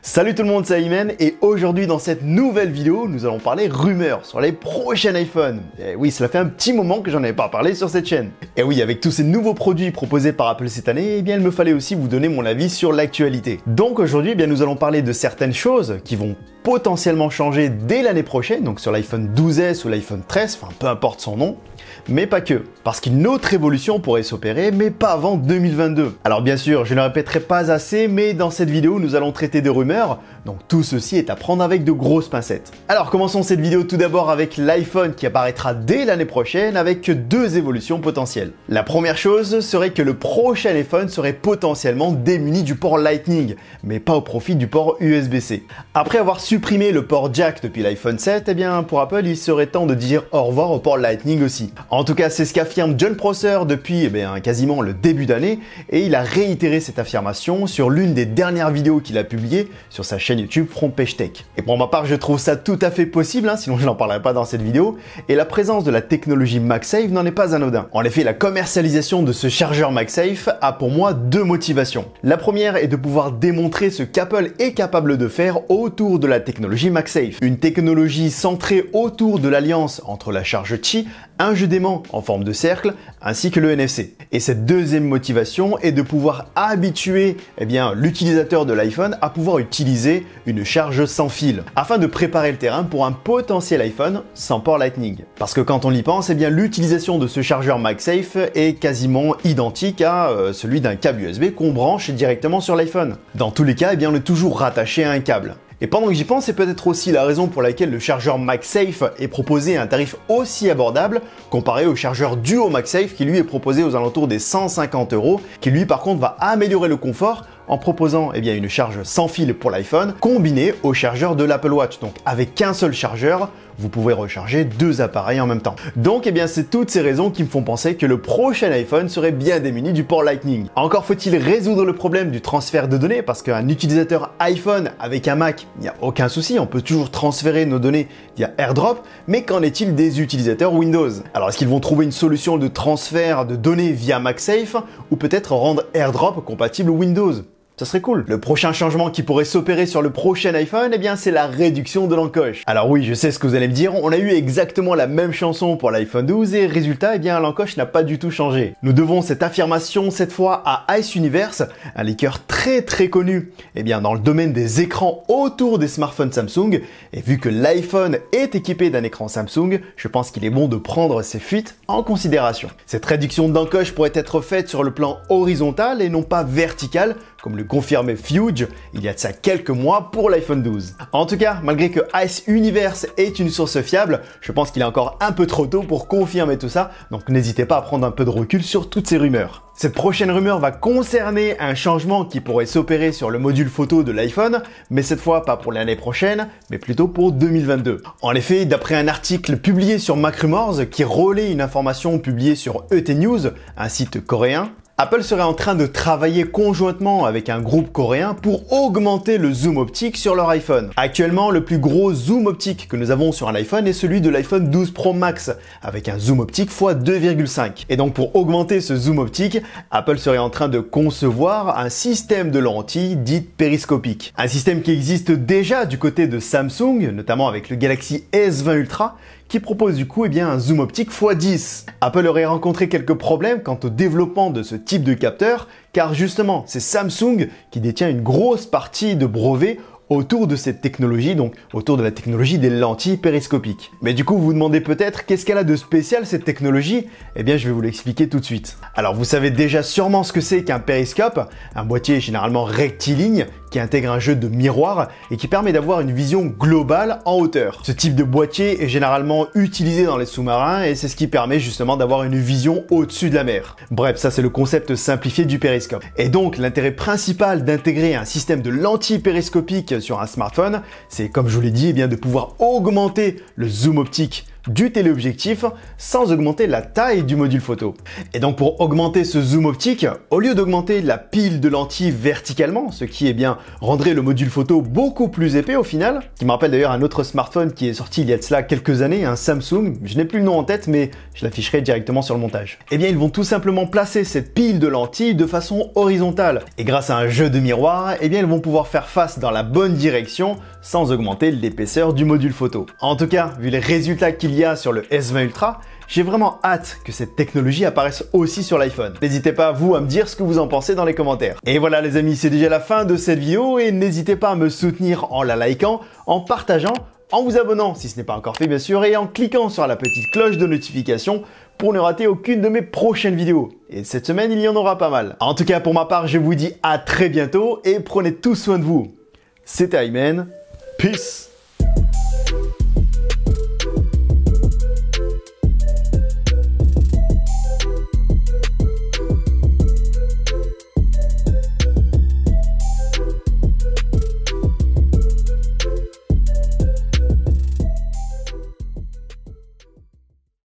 Salut tout le monde, c'est Imen et aujourd'hui dans cette nouvelle vidéo, nous allons parler rumeurs sur les prochains iPhone. Et eh oui, cela fait un petit moment que j'en avais pas parlé sur cette chaîne. Et eh oui, avec tous ces nouveaux produits proposés par Apple cette année, eh bien il me fallait aussi vous donner mon avis sur l'actualité. Donc aujourd'hui, eh bien nous allons parler de certaines choses qui vont potentiellement changer dès l'année prochaine, donc sur l'iPhone 12S ou l'iPhone 13, enfin peu importe son nom, mais pas que, parce qu'une autre évolution pourrait s'opérer, mais pas avant 2022. Alors bien sûr, je ne répéterai pas assez, mais dans cette vidéo, nous allons traiter des rumeurs, donc tout ceci est à prendre avec de grosses pincettes. Alors commençons cette vidéo tout d'abord avec l'iPhone qui apparaîtra dès l'année prochaine avec deux évolutions potentielles. La première chose serait que le prochain iPhone serait potentiellement démuni du port Lightning, mais pas au profit du port USB-C. Après avoir supprimé le port jack depuis l'iPhone 7, eh bien pour Apple il serait temps de dire au revoir au port Lightning aussi. En tout cas c'est ce qu'affirme John Prosser depuis eh quasiment le début d'année et il a réitéré cette affirmation sur l'une des dernières vidéos qu'il a publiées sur sa chaîne YouTube Page Tech. Et pour ma part, je trouve ça tout à fait possible, hein, sinon je n'en parlerai pas dans cette vidéo, et la présence de la technologie MagSafe n'en est pas anodin. En effet, la commercialisation de ce chargeur MagSafe a pour moi deux motivations. La première est de pouvoir démontrer ce qu'Apple est capable de faire autour de la technologie MagSafe. Une technologie centrée autour de l'alliance entre la charge Qi, un jeu d'aimant en forme de cercle, ainsi que le NFC. Et cette deuxième motivation est de pouvoir habituer eh l'utilisateur de l'iPhone à pouvoir utiliser une charge sans fil, afin de préparer le terrain pour un potentiel iPhone sans port Lightning. Parce que quand on y pense, eh bien l'utilisation de ce chargeur MagSafe est quasiment identique à euh, celui d'un câble USB qu'on branche directement sur l'iPhone. Dans tous les cas, eh bien on est toujours rattaché à un câble. Et pendant que j'y pense, c'est peut-être aussi la raison pour laquelle le chargeur MagSafe est proposé à un tarif aussi abordable comparé au chargeur duo MagSafe qui lui est proposé aux alentours des 150 euros, qui lui par contre va améliorer le confort en proposant eh bien, une charge sans fil pour l'iPhone combinée au chargeur de l'Apple Watch. Donc avec qu'un seul chargeur, vous pouvez recharger deux appareils en même temps. Donc eh bien c'est toutes ces raisons qui me font penser que le prochain iPhone serait bien démuni du port Lightning. Encore faut-il résoudre le problème du transfert de données parce qu'un utilisateur iPhone avec un Mac, il n'y a aucun souci, on peut toujours transférer nos données via AirDrop, mais qu'en est-il des utilisateurs Windows Alors est-ce qu'ils vont trouver une solution de transfert de données via MacSafe, ou peut-être rendre AirDrop compatible Windows ça serait cool. Le prochain changement qui pourrait s'opérer sur le prochain iPhone, eh bien, c'est la réduction de l'encoche. Alors oui, je sais ce que vous allez me dire, on a eu exactement la même chanson pour l'iPhone 12 et résultat, eh bien, l'encoche n'a pas du tout changé. Nous devons cette affirmation cette fois à Ice Universe, un liqueur très très connu, eh bien, dans le domaine des écrans autour des smartphones Samsung. Et vu que l'iPhone est équipé d'un écran Samsung, je pense qu'il est bon de prendre ces fuites en considération. Cette réduction d'encoche pourrait être faite sur le plan horizontal et non pas vertical comme le confirmait Fuge il y a de ça quelques mois pour l'iPhone 12. En tout cas, malgré que Ice Universe est une source fiable, je pense qu'il est encore un peu trop tôt pour confirmer tout ça, donc n'hésitez pas à prendre un peu de recul sur toutes ces rumeurs. Cette prochaine rumeur va concerner un changement qui pourrait s'opérer sur le module photo de l'iPhone, mais cette fois pas pour l'année prochaine, mais plutôt pour 2022. En effet, d'après un article publié sur MacRumors qui relaie une information publiée sur ET News, un site coréen, Apple serait en train de travailler conjointement avec un groupe coréen pour augmenter le zoom optique sur leur iPhone. Actuellement, le plus gros zoom optique que nous avons sur un iPhone est celui de l'iPhone 12 Pro Max, avec un zoom optique x 2,5. Et donc pour augmenter ce zoom optique, Apple serait en train de concevoir un système de lentilles dite périscopique. Un système qui existe déjà du côté de Samsung, notamment avec le Galaxy S20 Ultra, qui propose du coup et eh bien, un zoom optique x10. Apple aurait rencontré quelques problèmes quant au développement de ce type de capteur, car justement c'est Samsung qui détient une grosse partie de brevets autour de cette technologie, donc autour de la technologie des lentilles périscopiques. Mais du coup, vous vous demandez peut-être qu'est-ce qu'elle a de spécial cette technologie Eh bien, je vais vous l'expliquer tout de suite. Alors, vous savez déjà sûrement ce que c'est qu'un périscope, un boîtier généralement rectiligne qui intègre un jeu de miroirs et qui permet d'avoir une vision globale en hauteur. Ce type de boîtier est généralement utilisé dans les sous-marins et c'est ce qui permet justement d'avoir une vision au-dessus de la mer. Bref, ça c'est le concept simplifié du périscope. Et donc l'intérêt principal d'intégrer un système de lentilles périscopiques sur un smartphone, c'est comme je vous l'ai dit, eh bien de pouvoir augmenter le zoom optique du téléobjectif sans augmenter la taille du module photo. Et donc pour augmenter ce zoom optique, au lieu d'augmenter la pile de lentilles verticalement, ce qui eh bien rendrait le module photo beaucoup plus épais au final, qui me rappelle d'ailleurs un autre smartphone qui est sorti il y a de cela quelques années, un Samsung, je n'ai plus le nom en tête mais je l'afficherai directement sur le montage. Eh bien ils vont tout simplement placer cette pile de lentilles de façon horizontale et grâce à un jeu de miroir, eh bien ils vont pouvoir faire face dans la bonne direction sans augmenter l'épaisseur du module photo. En tout cas, vu les résultats qu'ils sur le S20 Ultra, j'ai vraiment hâte que cette technologie apparaisse aussi sur l'iPhone. N'hésitez pas, vous, à me dire ce que vous en pensez dans les commentaires. Et voilà les amis, c'est déjà la fin de cette vidéo et n'hésitez pas à me soutenir en la likant, en partageant, en vous abonnant si ce n'est pas encore fait bien sûr et en cliquant sur la petite cloche de notification pour ne rater aucune de mes prochaines vidéos. Et cette semaine, il y en aura pas mal. En tout cas, pour ma part, je vous dis à très bientôt et prenez tous soin de vous. C'était Aymen, Peace